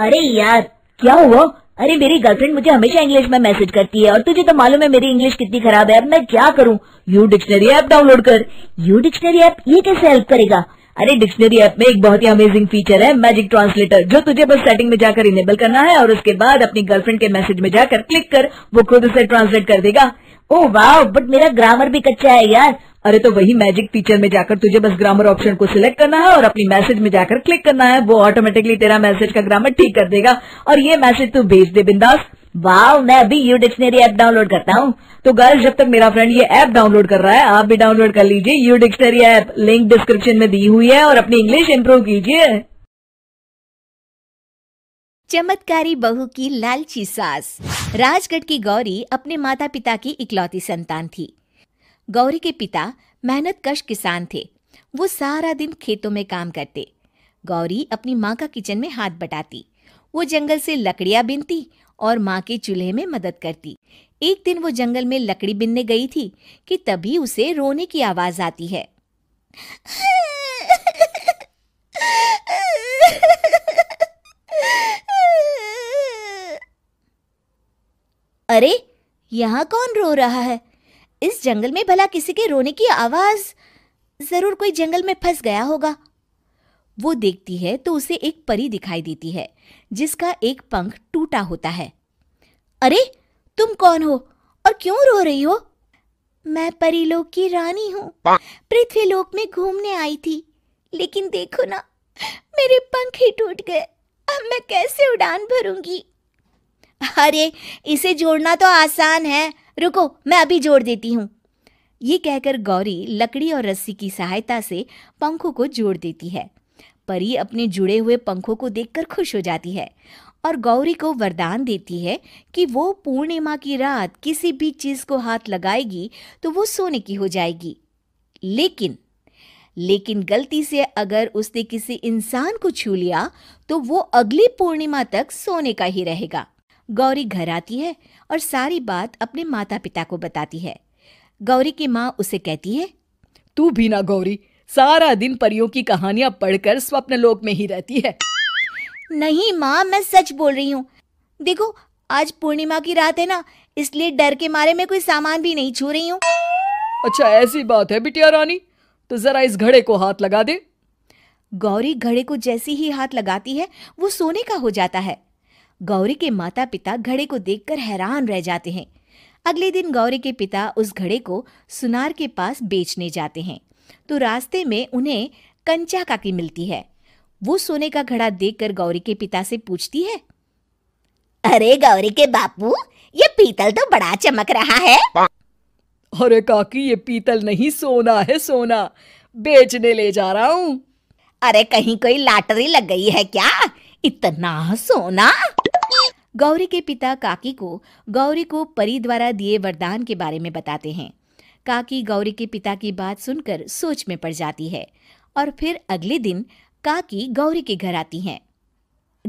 अरे यार क्या हुआ अरे मेरी गर्लफ्रेंड मुझे हमेशा इंग्लिश में मैसेज करती है और तुझे तो मालूम है मेरी इंग्लिश कितनी खराब है अब मैं क्या करूँ यू डिक्शनरी ऐप डाउनलोड कर यू डिक्शनरी ऐप ये कैसे हेल्प करेगा अरे डिक्शनरी ऐप में एक बहुत ही अमेजिंग फीचर है मैजिक ट्रांसलेटर जो तुझे बस सेटिंग में जाकर इनेबल करना है और उसके बाद अपनी गर्लफ्रेंड के मैसेज में जाकर क्लिक कर वो खुद उसे ट्रांसलेट कर देगा ओ वाह बट मेरा ग्रामर भी कच्चा है यार अरे तो वही मैजिक फीचर में जाकर तुझे बस ग्रामर ऑप्शन को सिलेक्ट करना है और अपनी मैसेज में जाकर क्लिक करना है वो ऑटोमेटिकली तेरा मैसेज का ग्रामर ठीक कर देगा और ये मैसेज तू भेज दे बिंदास वाह मैं अभी यू डिक्शनरी ऐप डाउनलोड करता हूँ तो गर्ल्स जब तक मेरा फ्रेंड ये ऐप डाउनलोड कर रहा है आप भी डाउनलोड कर लीजिए U dictionary app link description में दी हुई है और अपनी इंग्लिश इम्प्रूव कीजिए चमत्कारी बहू की लालची सास राजगढ़ की गौरी अपने माता पिता की इकलौती संतान थी गौरी के पिता मेहनत कश किसान थे वो सारा दिन खेतों में काम करते गौरी अपनी माँ का किचन में हाथ बटाती वो जंगल से लकड़ियाँ बिनती और माँ के चूल्हे में मदद करती एक दिन वो जंगल में लकड़ी बिनने गई थी कि तभी उसे रोने की आवाज आती है अरे यहाँ कौन रो रहा है इस जंगल में भला किसी के रोने की आवाज जरूर कोई जंगल में फंस गया होगा वो देखती है तो उसे एक परी दिखाई देती है जिसका एक पंख टूटा होता है अरे तुम कौन हो और क्यों रो रही हो मैं परीलोक की रानी हूँ पृथ्वी लोक में घूमने आई थी लेकिन देखो ना मेरे पंख ही टूट गए अब मैं कैसे उड़ान भरूंगी अरे इसे जोड़ना तो आसान है रुको मैं अभी जोड़ देती हूँ ये कहकर गौरी लकड़ी और रस्सी की सहायता से पंखों को जोड़ देती है परी अपने जुड़े हुए पंखों को देखकर खुश हो जाती है और गौरी को वरदान देती है कि वो पूर्णिमा की रात किसी भी चीज़ को हाथ लगाएगी तो वो सोने की हो जाएगी लेकिन लेकिन गलती से अगर उसने किसी इंसान को छू लिया तो वो अगली पूर्णिमा तक सोने का ही रहेगा गौरी घर आती है और सारी बात अपने माता पिता को बताती है गौरी की माँ उसे कहती है तू भी ना गौरी सारा दिन परियों की कहानियां पढ़कर स्वप्नलोक में ही रहती है नहीं माँ मैं सच बोल रही हूँ देखो आज पूर्णिमा की रात है ना इसलिए डर के मारे मैं कोई सामान भी नहीं छू रही हूँ अच्छा ऐसी बात है बिटिया रानी तो जरा इस घड़े को हाथ लगा दे गौरी घड़े को जैसी ही हाथ लगाती है वो सोने का हो जाता है गौरी के माता पिता घड़े को देखकर हैरान रह जाते हैं अगले दिन गौरी के पिता उस घड़े को सुनार के पास बेचने जाते हैं तो रास्ते में उन्हें कंचा काकी मिलती है वो सोने का घड़ा देखकर गौरी के पिता से पूछती है अरे गौरी के बापू ये पीतल तो बड़ा चमक रहा है अरे काकी ये पीतल नहीं सोना है सोना बेचने ले जा रहा हूँ अरे कहीं कोई लॉटरी लग गई है क्या इतना सोना गौरी के पिता काकी को गौरी को परी द्वारा दिए वरदान के बारे में बताते हैं काकी गौरी के पिता की बात सुनकर सोच में पड़ जाती है और फिर अगले दिन काकी गौरी के घर आती हैं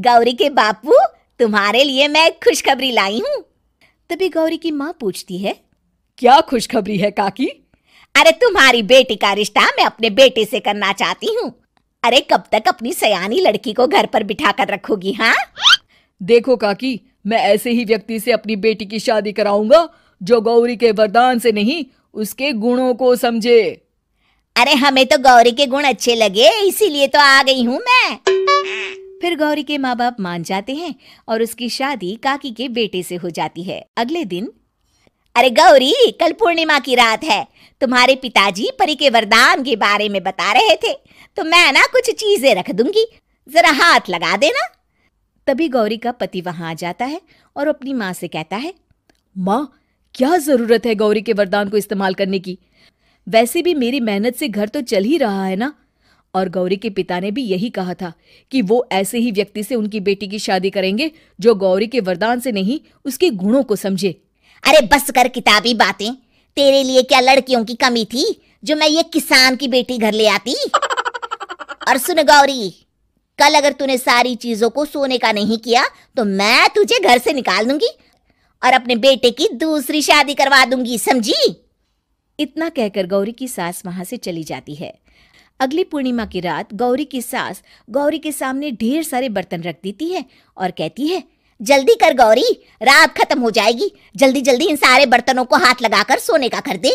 गौरी के बापू तुम्हारे लिए मैं खुशखबरी लाई हूँ तभी गौरी की माँ पूछती है क्या खुशखबरी है काकी अरे तुम्हारी बेटी का रिश्ता मैं अपने बेटे से करना चाहती हूँ अरे कब तक अपनी सयानी लड़की को घर पर बिठा कर रखोगी हाँ देखो काकी मैं ऐसे ही व्यक्ति से अपनी बेटी की शादी कराऊंगा जो गौरी के वरदान से नहीं उसके गुणों को समझे अरे हमें तो गौरी के गुण अच्छे लगे इसीलिए तो आ गई हूँ मैं फिर गौरी के माँ बाप मान जाते हैं और उसकी शादी काकी के बेटे से हो जाती है अगले दिन अरे गौरी कल पूर्णिमा की रात है तुम्हारे पिताजी परी के वरदान के बारे में बता रहे थे तो मैं ना कुछ चीजें रख दूंगी जरा हाथ लगा देना तभी गौरी का पति वहां आ जाता है और अपनी माँ से कहता है माँ क्या जरूरत है गौरी के वरदान को इस्तेमाल करने की वैसे भी मेरी मेहनत से घर तो चल ही रहा है ना और गौरी के पिता ने भी यही कहा था कि वो ऐसे ही व्यक्ति से उनकी बेटी की शादी करेंगे जो गौरी के वरदान से नहीं उसके गुणों को समझे अरे बस कर किताबी बातें तेरे लिए क्या लड़कियों की कमी थी जो मैं ये किसान की बेटी घर ले आती और सुन गौरी कल अगर तूने सारी चीजों को सोने का नहीं किया तो मैं तुझे घर से निकाल दूंगी और अपने बेटे की दूसरी शादी करवा दूंगी समझी इतना कहकर गौरी की सास वहां से चली जाती है अगली पूर्णिमा की रात गौरी की सास गौरी के सामने ढेर सारे बर्तन रख देती है और कहती है जल्दी कर गौरी रात खत्म हो जाएगी जल्दी जल्दी इन सारे बर्तनों को हाथ लगाकर सोने का कर दे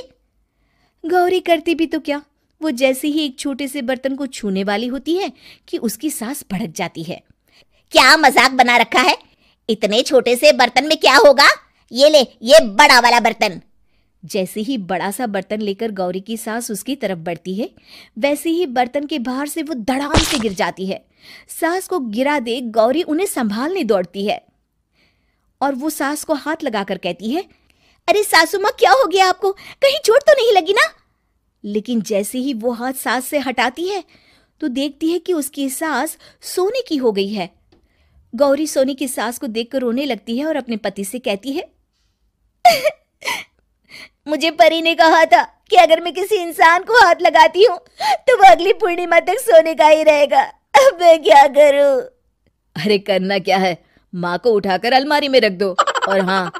गौरी करती भी तो क्या वो जैसे ही एक छोटे से बर्तन को छूने वाली होती है कि उसकी सांस भड़क जाती है क्या मजाक बना रखा है इतने छोटे से बर्तन में क्या होगा ये ले ये बड़ा वाला बर्तन जैसे ही बड़ा सा बर्तन लेकर गौरी की सांस उसकी तरफ बढ़ती है वैसे ही बर्तन के बाहर से वो धड़ाम से गिर जाती है सास को गिरा दे गौरी उन्हें संभालने दौड़ती है और वो सास को हाथ लगाकर कहती है अरे सासू माँ क्या हो गया आपको कहीं चोट तो नहीं लगी ना लेकिन जैसे ही वो हाथ सास से हटाती है तो देखती है कि उसकी सास सोने की हो गई है गौरी सोने की सास को देखकर रोने लगती है और अपने पति से कहती है मुझे परी ने कहा था कि अगर मैं किसी इंसान को हाथ लगाती हूँ तो वो अगली पूर्णिमा तक सोने का ही रहेगा अब मैं क्या करूँ अरे करना क्या है माँ को उठाकर अलमारी में रख दो और हाँ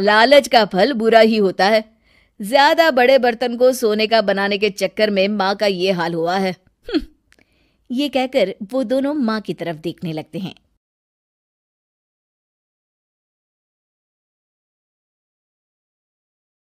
लालच का फल बुरा ही होता है ज्यादा बड़े बर्तन को सोने का बनाने के चक्कर में माँ का ये हाल हुआ है हम्म। ये कहकर वो दोनों माँ की तरफ देखने लगते हैं